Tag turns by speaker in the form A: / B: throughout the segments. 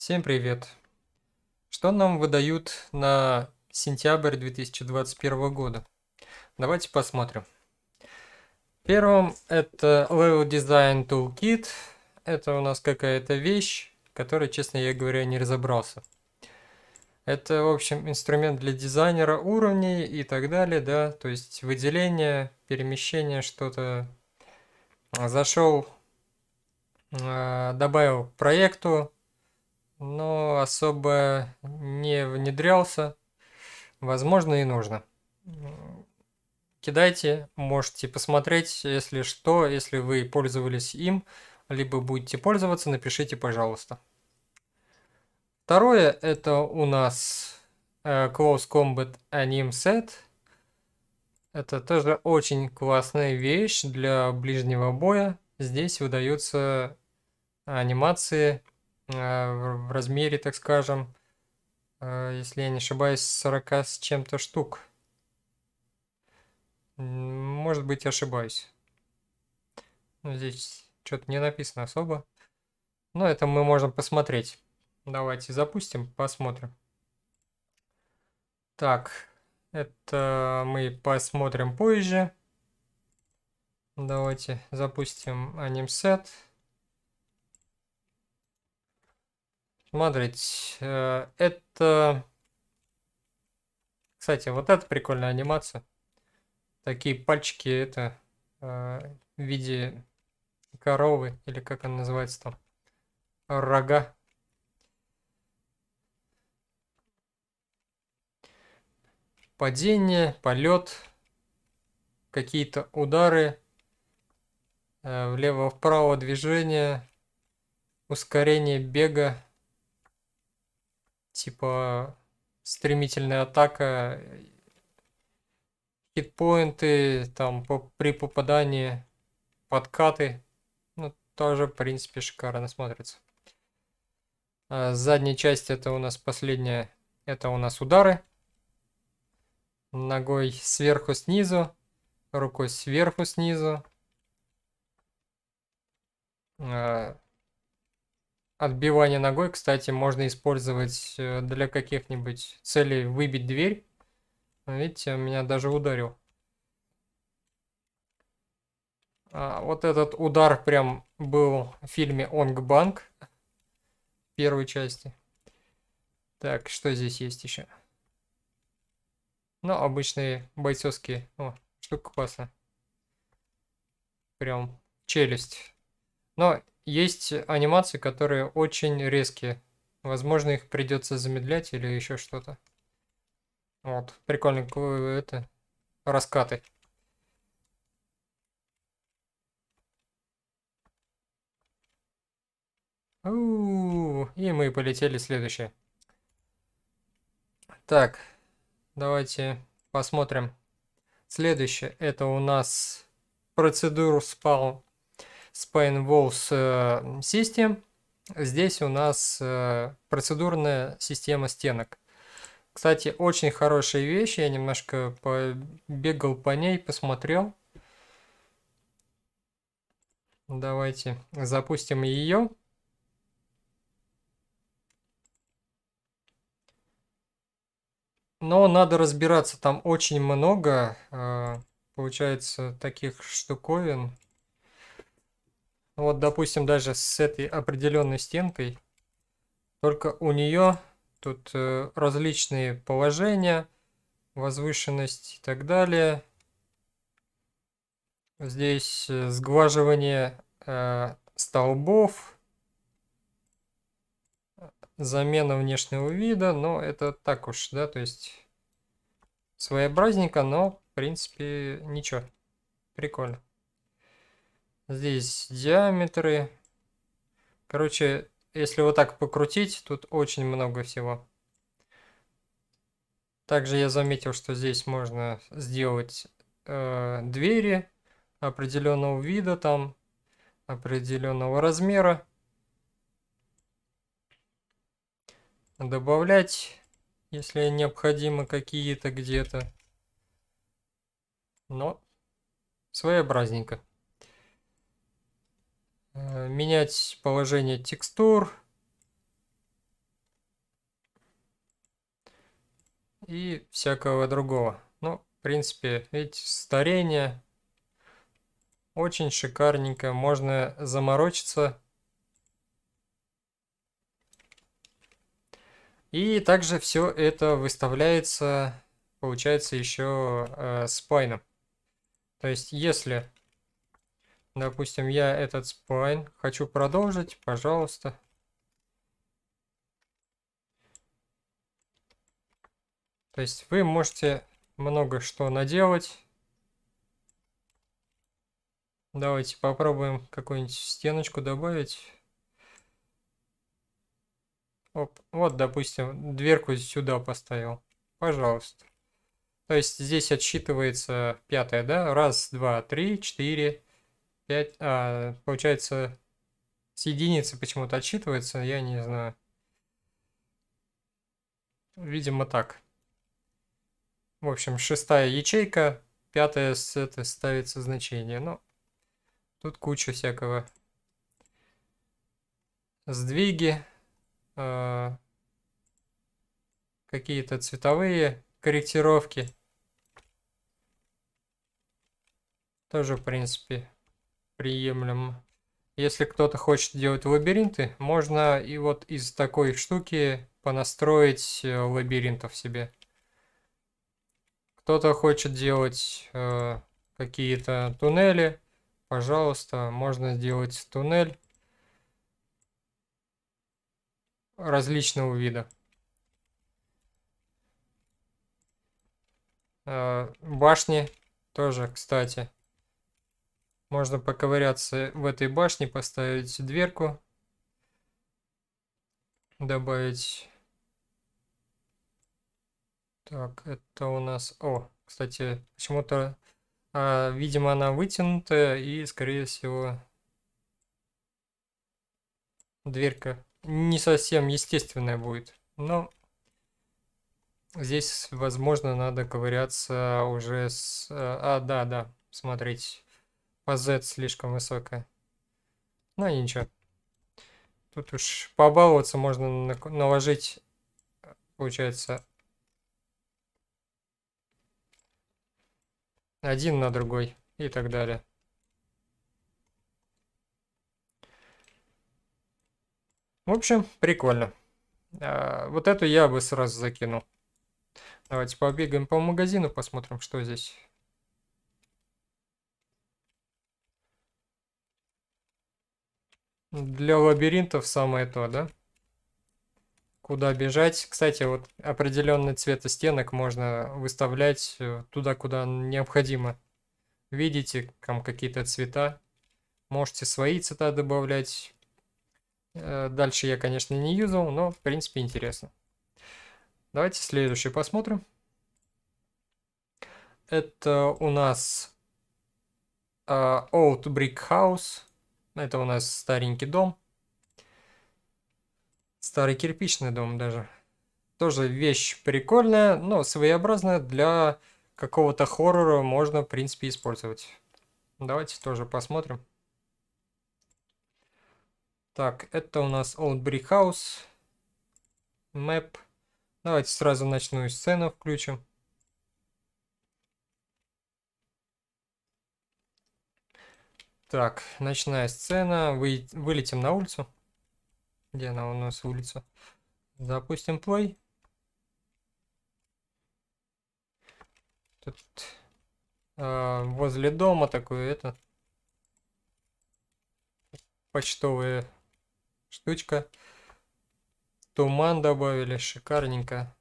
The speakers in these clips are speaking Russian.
A: Всем привет! Что нам выдают на сентябрь 2021 года? Давайте посмотрим. Первым это Level Design Toolkit. Это у нас какая-то вещь, которой, честно я говоря, не разобрался. Это, в общем, инструмент для дизайнера уровней и так далее, да, то есть выделение, перемещение, что-то. Зашел, а, добавил проекту, но особо не внедрялся. Возможно и нужно. Кидайте, можете посмотреть, если что, если вы пользовались им, либо будете пользоваться, напишите, пожалуйста. Второе, это у нас э, Close Combat Anime Set. Это тоже очень классная вещь для ближнего боя. Здесь выдаются анимации Э, в размере, так скажем, э, если я не ошибаюсь, 40 с чем-то штук. Может быть, ошибаюсь. Ну, здесь что-то не написано особо. Но это мы можем посмотреть. Давайте запустим, посмотрим. Так, это мы посмотрим позже. Давайте запустим анимсет. set. смотреть э, это... Кстати, вот это прикольная анимация. Такие пальчики, это э, в виде коровы, или как она называется там, рога. Падение, полет, какие-то удары, э, влево-вправо движение, ускорение бега, типа стремительная атака, хитпоинты, там по, при попадании подкаты. Ну, тоже, в принципе, шикарно смотрится. А задняя часть это у нас последняя, это у нас удары. Ногой сверху снизу, рукой сверху снизу. А, Отбивание ногой, кстати, можно использовать э, для каких-нибудь целей выбить дверь. Видите, меня даже ударил. А, вот этот удар прям был в фильме Онгбанг первой части. Так, что здесь есть еще? Ну, обычные бойцовские. О, штука классная. Прям челюсть но есть анимации, которые очень резкие. Возможно, их придется замедлять или еще что-то. Вот, прикольно, это раскаты. и мы полетели следующее. Так, давайте посмотрим. Следующее это у нас процедуру спал Spine Walls System. Э, Здесь у нас э, процедурная система стенок. Кстати, очень хорошая вещь. Я немножко побегал по ней, посмотрел. Давайте запустим ее. Но надо разбираться, там очень много, э, получается, таких штуковин. Вот, допустим, даже с этой определенной стенкой. Только у нее тут э, различные положения, возвышенность и так далее. Здесь э, сглаживание э, столбов, замена внешнего вида, но это так уж, да, то есть своеобразненько, но в принципе ничего, прикольно. Здесь диаметры. Короче, если вот так покрутить, тут очень много всего. Также я заметил, что здесь можно сделать э, двери определенного вида, там определенного размера. Добавлять, если необходимо, какие-то где-то. Но своеобразненько. Э, менять положение текстур. И всякого другого. Ну, в принципе, видите, старение. Очень шикарненько. Можно заморочиться. И также все это выставляется, получается, еще э, спайном. То есть, если Допустим, я этот спайн хочу продолжить, пожалуйста. То есть вы можете много что наделать. Давайте попробуем какую-нибудь стеночку добавить. Оп. Вот, допустим, дверку сюда поставил. Пожалуйста. То есть здесь отсчитывается пятое, да? Раз, два, три, четыре, 5, а, получается, с единицы почему-то отсчитывается, я не знаю. Видимо, так. В общем, шестая ячейка, пятая с это ставится значение. Но ну, тут куча всякого. Сдвиги, э, какие-то цветовые корректировки. Тоже, в принципе, приемлемо. Если кто-то хочет делать лабиринты, можно и вот из такой штуки понастроить э, лабиринтов себе. Кто-то хочет делать э, какие-то туннели, пожалуйста, можно сделать туннель различного вида. Э, башни тоже, кстати. Можно поковыряться в этой башне, поставить дверку. Добавить... Так, это у нас... О, кстати, почему-то... А, видимо, она вытянутая и, скорее всего, дверка не совсем естественная будет. Но здесь, возможно, надо ковыряться уже с... А, да, да, смотреть. По Z слишком высокая. Ну и ничего. Тут уж побаловаться можно наложить, получается, один на другой и так далее. В общем, прикольно. А, вот эту я бы сразу закинул. Давайте побегаем по магазину, посмотрим, что здесь. Для лабиринтов самое то, да? Куда бежать. Кстати, вот определенный цвет стенок можно выставлять э, туда, куда необходимо. Видите, там какие-то цвета. Можете свои цвета добавлять. Э, дальше я, конечно, не юзал, но, в принципе, интересно. Давайте следующий посмотрим. Это у нас uh, Old Brick House. Ну, это у нас старенький дом. Старый кирпичный дом даже. Тоже вещь прикольная, но своеобразная для какого-то хоррора можно, в принципе, использовать. Давайте тоже посмотрим. Так, это у нас Old Brick House. Map. Давайте сразу ночную сцену включим. Так, ночная сцена. Вы... Вылетим на улицу. Где она у нас улица? Запустим плей. Тут э, возле дома такое это почтовая штучка. Туман добавили, шикарненько.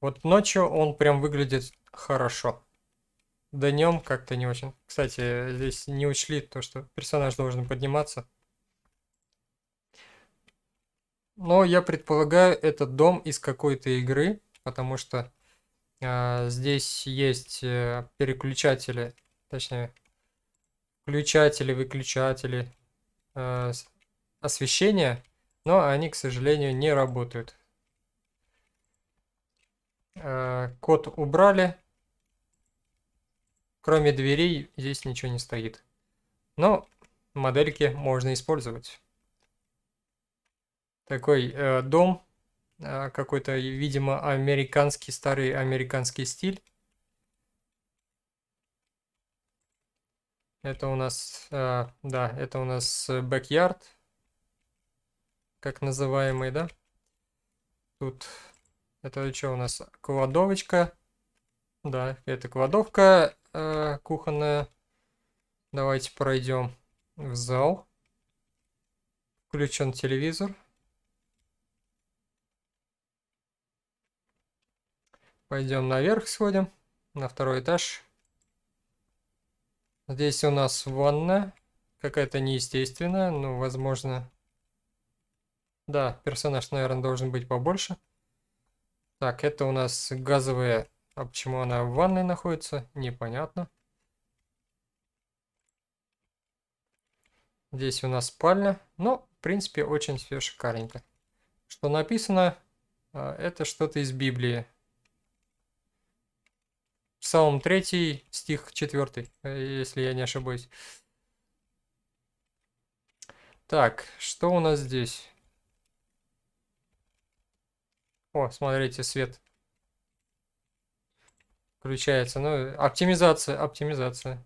A: Вот ночью он прям выглядит хорошо днем как-то не очень. Кстати, здесь не учли то, что персонаж должен подниматься. Но я предполагаю, этот дом из какой-то игры, потому что э, здесь есть э, переключатели, точнее, включатели, выключатели э, освещения, но они, к сожалению, не работают. Э, код убрали, Кроме дверей здесь ничего не стоит. Но модельки можно использовать. Такой э, дом, э, какой-то, видимо, американский, старый американский стиль. Это у нас, э, да, это у нас бэк-ярд, так называемый, да? Тут, это что у нас, кладовочка. Да, это кладовка. Э, кухонная. Давайте пройдем в зал. Включен телевизор. Пойдем наверх сходим, на второй этаж. Здесь у нас ванна, какая-то неестественная, ну, возможно... Да, персонаж, наверное, должен быть побольше. Так, это у нас газовая. А почему она в ванной находится, непонятно. Здесь у нас спальня. Но, ну, в принципе, очень все шикарненько. Что написано, а, это что-то из Библии. Псалм 3, стих 4, э, если я не ошибаюсь. Так, что у нас здесь? О, смотрите, свет включается. Ну, оптимизация, оптимизация.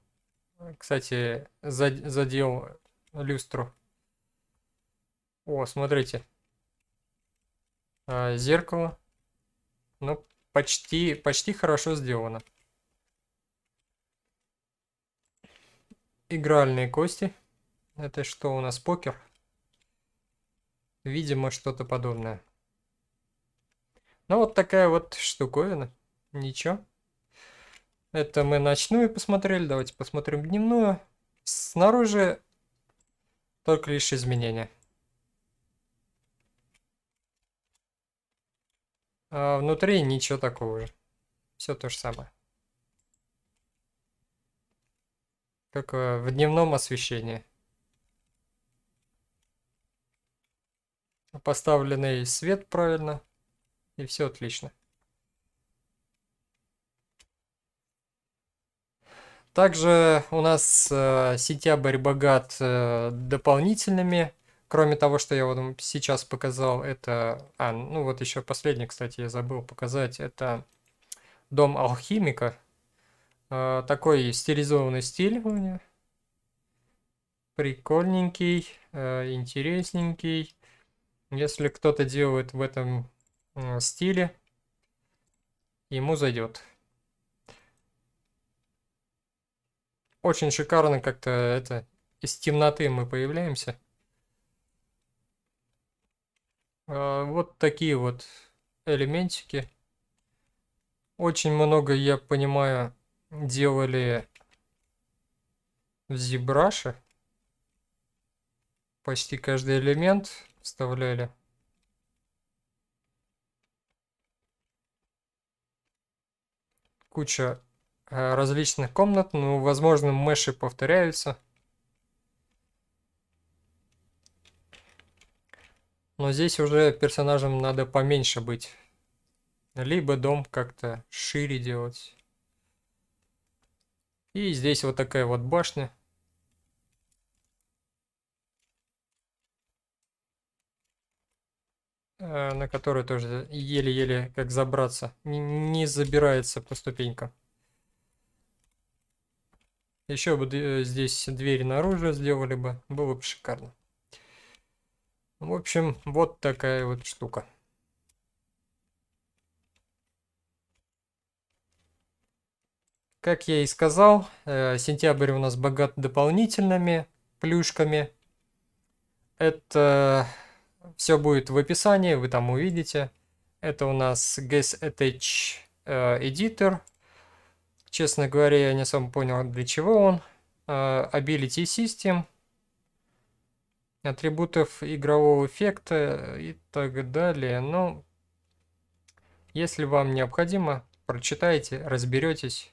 A: Кстати, задел люстру. О, смотрите. А, зеркало. Ну, почти, почти хорошо сделано. Игральные кости. Это что у нас, покер? Видимо, что-то подобное. Ну, вот такая вот штуковина. Ничего. Это мы ночную посмотрели, давайте посмотрим дневную. Снаружи только лишь изменения. А внутри ничего такого же. Все то же самое. Как э, в дневном освещении. Поставленный свет правильно. И все отлично. Также у нас э, сентябрь богат э, дополнительными. Кроме того, что я вам сейчас показал, это... А, ну вот еще последний, кстати, я забыл показать. Это дом алхимика. Э, такой стилизованный стиль у меня. Прикольненький, э, интересненький. Если кто-то делает в этом э, стиле, ему зайдет. Очень шикарно как-то это из темноты мы появляемся. А, вот такие вот элементики. Очень много, я понимаю, делали в ZBrush. Почти каждый элемент вставляли. Куча Э, различных комнат, ну, возможно, мыши повторяются. Но здесь уже персонажам надо поменьше быть. Либо дом как-то шире делать. И здесь вот такая вот башня. Э, на которую тоже еле-еле как забраться. не забирается по ступенькам. Еще бы э, здесь двери наружу сделали бы, было бы шикарно. В общем, вот такая вот штука. Как я и сказал, э, сентябрь у нас богат дополнительными плюшками. Это все будет в описании, вы там увидите. Это у нас Guess э, Editor. Честно говоря, я не сам понял, для чего он. А, ability System, атрибутов игрового эффекта и так далее. Но если вам необходимо, прочитайте, разберетесь,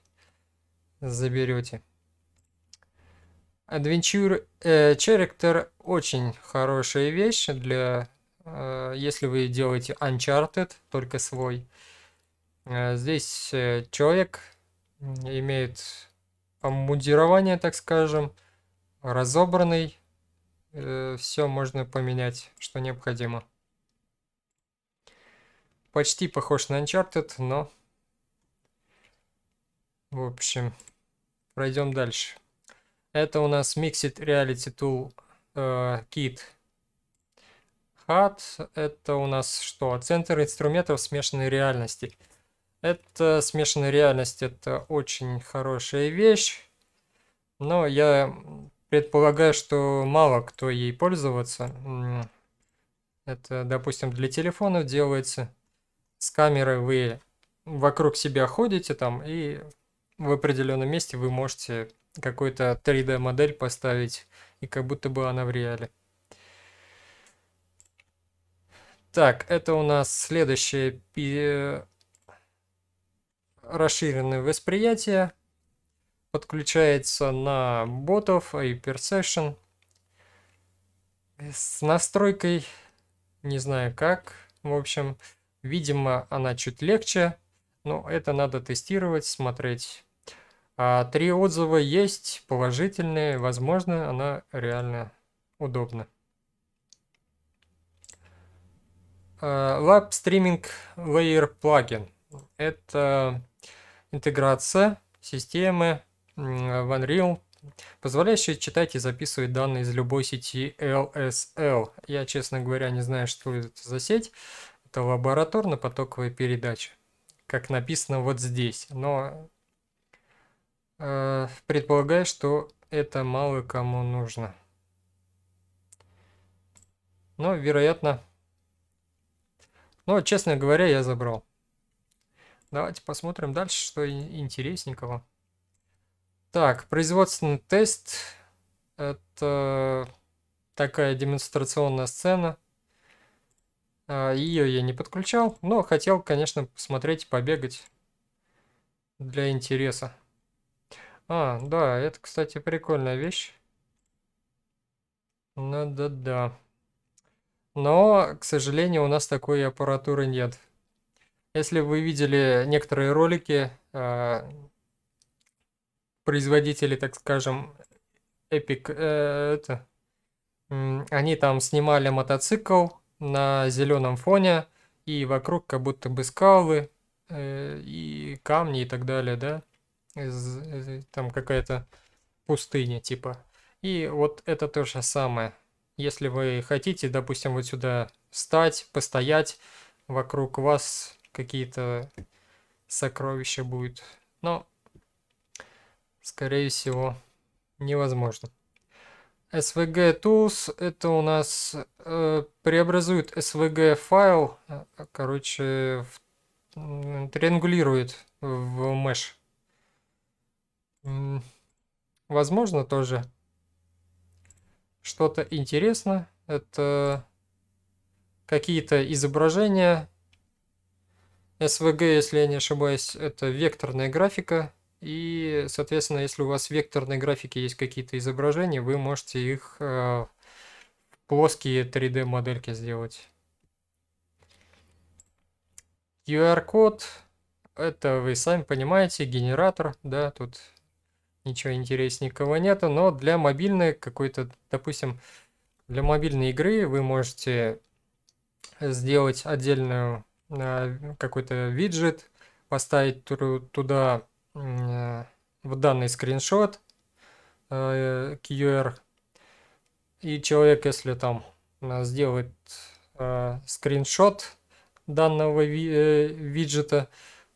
A: заберете. Adventure э, Character очень хорошая вещь для, э, если вы делаете Uncharted, только свой. Э, здесь э, человек имеет обмундирование, так скажем, разобранный. Э, Все можно поменять, что необходимо. Почти похож на Uncharted, но... В общем, пройдем дальше. Это у нас Mixed Reality Tool э, Kit HUD. Это у нас что? Центр инструментов смешанной реальности. Это смешанная реальность, это очень хорошая вещь, но я предполагаю, что мало кто ей пользоваться. Это, допустим, для телефона делается. С камеры вы вокруг себя ходите там, и в определенном месте вы можете какую-то 3D-модель поставить, и как будто бы она в реале. Так, это у нас следующая расширенное восприятие, подключается на ботов и Perception. С настройкой, не знаю как, в общем, видимо она чуть легче, но это надо тестировать, смотреть. А три отзыва есть, положительные, возможно, она реально удобна. Lab Streaming Layer Plugin. Это интеграция системы в Unreal, позволяющая читать и записывать данные из любой сети LSL. Я, честно говоря, не знаю, что это за сеть. Это лабораторно-потоковая передача, как написано вот здесь. Но э, предполагаю, что это мало кому нужно. Но, вероятно... Но, честно говоря, я забрал. Давайте посмотрим дальше, что интересненького. Так, производственный тест. Это такая демонстрационная сцена. А, Ее я не подключал, но хотел, конечно, посмотреть, и побегать для интереса. А, да, это, кстати, прикольная вещь. Ну да-да. Но, к сожалению, у нас такой аппаратуры нет. Если вы видели некоторые ролики э, производителей, так скажем, Epic, э, это, они там снимали мотоцикл на зеленом фоне, и вокруг как будто бы скалы, э, и камни и так далее, да, Из, там какая-то пустыня типа. И вот это то же самое. Если вы хотите, допустим, вот сюда встать, постоять, вокруг вас какие-то сокровища будет. Но, скорее всего, невозможно. SVG Tools это у нас э, преобразует SVG файл, э, короче, в, триангулирует в mesh. Возможно тоже что-то интересно. Это какие-то изображения SVG, если я не ошибаюсь, это векторная графика. И, соответственно, если у вас в векторной графике есть какие-то изображения, вы можете их в э, плоские 3D модельки сделать. QR-код, это вы сами понимаете, генератор, да, тут ничего интересненького нету, но для мобильной какой-то, допустим, для мобильной игры вы можете сделать отдельную Э, какой-то виджет, поставить туда э, в данный скриншот QR. Э, И человек, если там сделает скриншот данного виджета,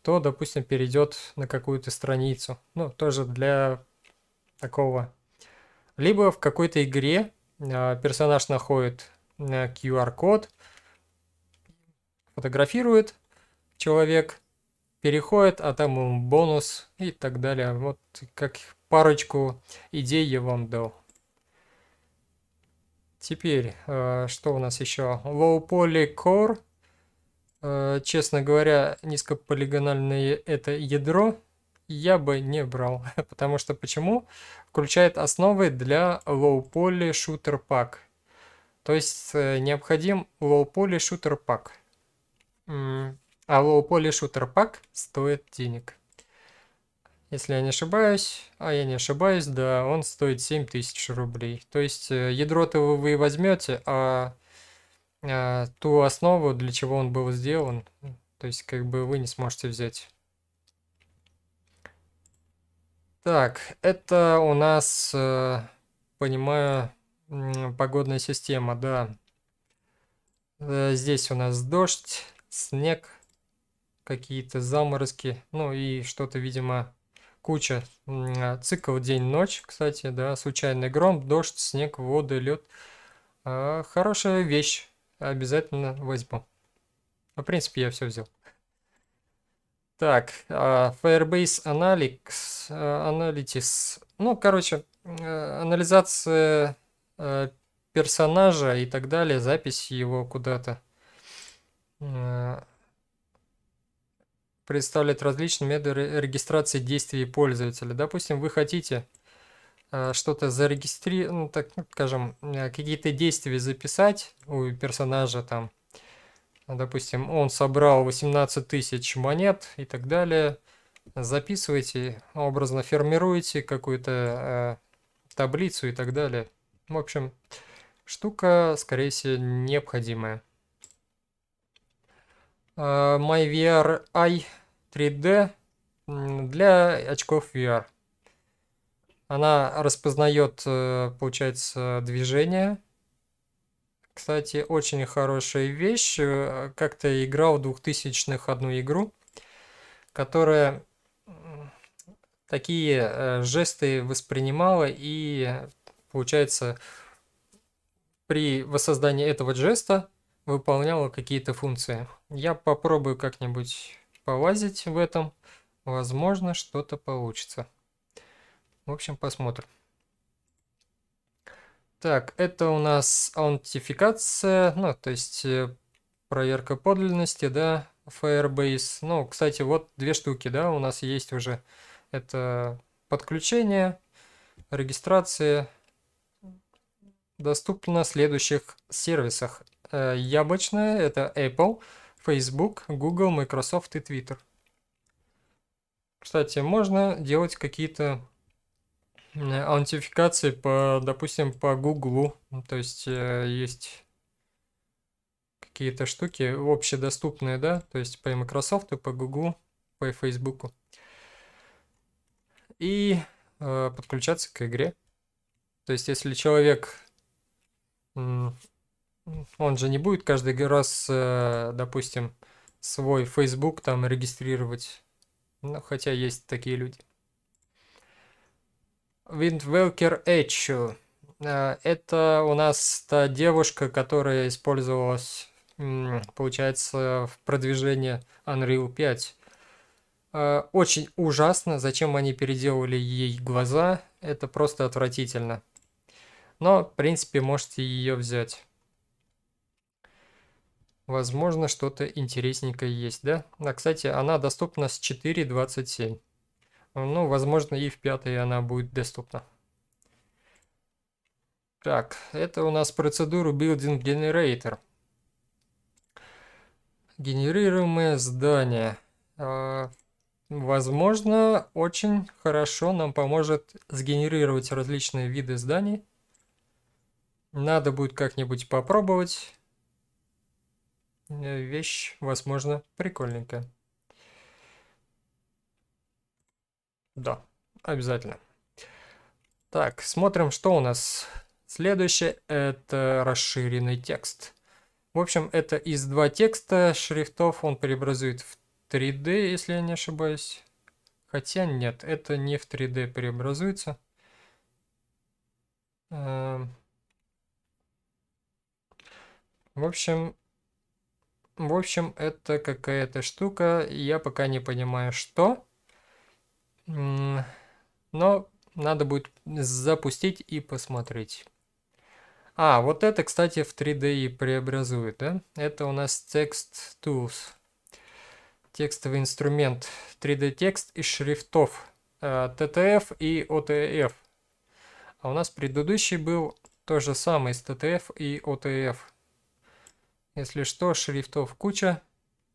A: то, допустим, перейдет на какую-то страницу. Ну, тоже для такого. Либо в какой-то игре персонаж находит QR-код, фотографирует человек, переходит, а там ему бонус и так далее. Вот как парочку идей я вам дал. Теперь, э, что у нас еще? Low Poly Core. Э, честно говоря, низкополигональное это ядро я бы не брал, потому что почему? Включает основы для Low Poly Shooter Pack. То есть э, необходим Low Poly Shooter Pack. А лоу-поли шутер-пак стоит денег. Если я не ошибаюсь, а я не ошибаюсь, да, он стоит 7000 рублей. То есть э, ядро-то вы возьмете, а, а ту основу, для чего он был сделан, то есть как бы вы не сможете взять. Так, это у нас, э, понимаю, погодная система, да. Э, здесь у нас дождь снег, какие-то заморозки, ну и что-то, видимо, куча. А, цикл день-ночь, кстати, да, случайный гром, дождь, снег, воды, лед. А, хорошая вещь, обязательно возьму. В принципе, я все взял. Так, а, Firebase Analytics, э, Analytics. Ну, короче, э, анализация э, персонажа и так далее, запись его куда-то. Э, представляет различные методы регистрации действий пользователя. Допустим, вы хотите э, что-то зарегистрировать, ну, так ну, скажем, э, какие-то действия записать у персонажа там, допустим, он собрал 18 тысяч монет и так далее, записываете, образно формируете какую-то э, таблицу и так далее. В общем, штука, скорее всего, необходимая. Э, MyVR i 3D для очков VR. Она распознает, э, получается, движение. Кстати, очень хорошая вещь. Э, как-то играл в 2000-х одну игру, которая такие жесты воспринимала и, получается, при воссоздании этого жеста выполняла какие-то функции. Я попробую как-нибудь полазить в этом. Возможно, что-то получится. В общем, посмотрим. Так, это у нас аутентификация, ну, то есть э, проверка подлинности, да, Firebase. Ну, кстати, вот две штуки, да, у нас есть уже. Это подключение, регистрация, доступно в следующих сервисах. Э, яблочная – это Apple, Facebook, Google, Microsoft и Twitter. Кстати, можно делать какие-то аутентификации по, допустим, по Google. Ну, то есть э, есть какие-то штуки общедоступные, да, то есть по Microsoft, по Google, по Facebook. И э, подключаться к игре. То есть, если человек он же не будет каждый раз, э, допустим, свой Facebook там регистрировать. Ну, хотя есть такие люди. Windwalker H, э, Это у нас та девушка, которая использовалась, получается, в продвижении Unreal 5. Э, очень ужасно, зачем они переделали ей глаза, это просто отвратительно. Но, в принципе, можете ее взять. Возможно, что-то интересненькое есть, да? А, кстати, она доступна с 4.27. Ну, возможно, и в пятой она будет доступна. Так, это у нас процедура Building Generator. Генерируемое здание. А, возможно, очень хорошо нам поможет сгенерировать различные виды зданий. Надо будет как-нибудь попробовать. Э, вещь, возможно, прикольненькая. Да, обязательно. Так, смотрим, что у нас. Следующее это расширенный текст. В общем, это из два текста шрифтов он преобразует в 3D, если я не ошибаюсь. Хотя нет, это не в 3D преобразуется. Эм. В общем, в общем, это какая-то штука, я пока не понимаю, что. Но надо будет запустить и посмотреть. А, вот это, кстати, в 3D преобразует, да? Это у нас текст tools. Текстовый инструмент. 3D текст из шрифтов. TTF э, и OTF. А у нас предыдущий был то же самое с TTF и OTF. Если что, шрифтов куча,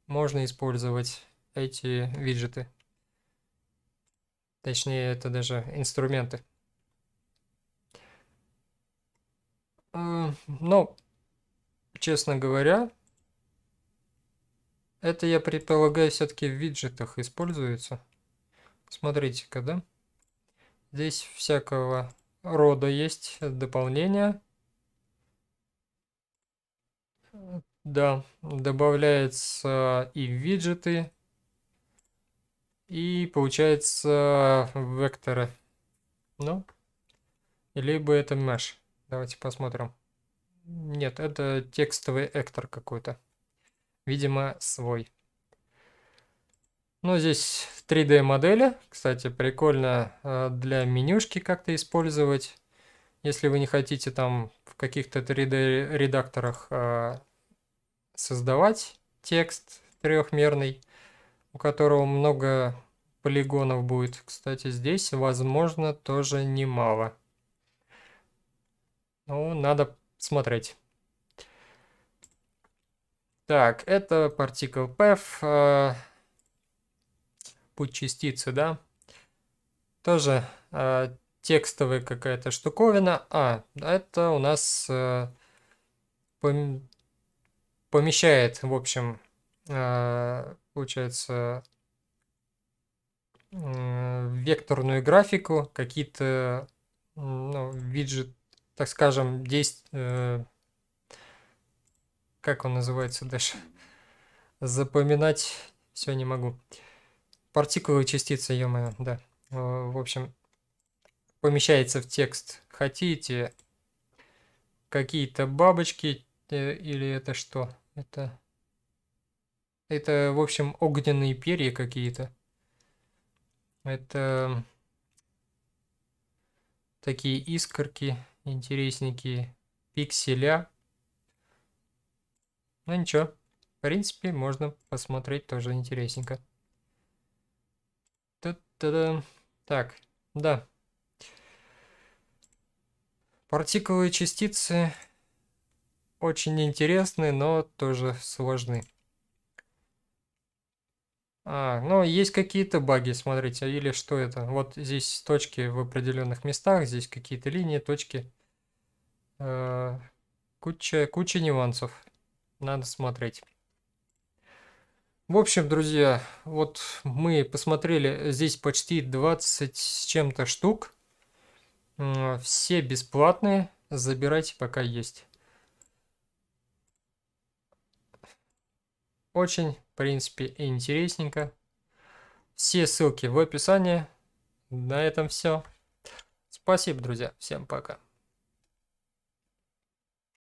A: можно использовать эти виджеты. Точнее, это даже инструменты. но ну, честно говоря, это, я предполагаю, все-таки в виджетах используется. Смотрите-ка, да? Здесь всякого рода есть дополнения. Да, добавляются и виджеты, и получается векторы. Ну, либо это mesh. Давайте посмотрим. Нет, это текстовый эктор какой-то. Видимо, свой. но ну, здесь 3D модели. Кстати, прикольно э, для менюшки как-то использовать. Если вы не хотите там в каких-то 3D редакторах э, создавать текст трехмерный, у которого много полигонов будет. Кстати, здесь, возможно, тоже немало. Ну, надо смотреть. Так, это Particle Path, э, путь частицы, да? Тоже э, текстовая какая-то штуковина. А, это у нас э, помещает, в общем, э, получается, векторную графику, какие-то ну, виджет, так скажем, действия, э, как он называется дальше, запоминать все не могу. Партикулы частицы, ё да. Э, в общем, помещается в текст. Хотите какие-то бабочки или это что? Это... Это, в общем, огненные перья какие-то. Это... Такие искорки интересненькие. Пикселя. Ну ничего. В принципе, можно посмотреть тоже интересненько. Та -та -да. Так, да. Партиковые частицы очень интересный, но тоже сложны. А, ну, есть какие-то баги, смотрите, или что это? Вот здесь точки в определенных местах, здесь какие-то линии, точки. Э, куча, куча нюансов. Надо смотреть. В общем, друзья, вот мы посмотрели здесь почти 20 с чем-то штук. Все бесплатные, забирайте пока есть. Очень, в принципе, интересненько. Все ссылки в описании. На этом все. Спасибо, друзья. Всем пока.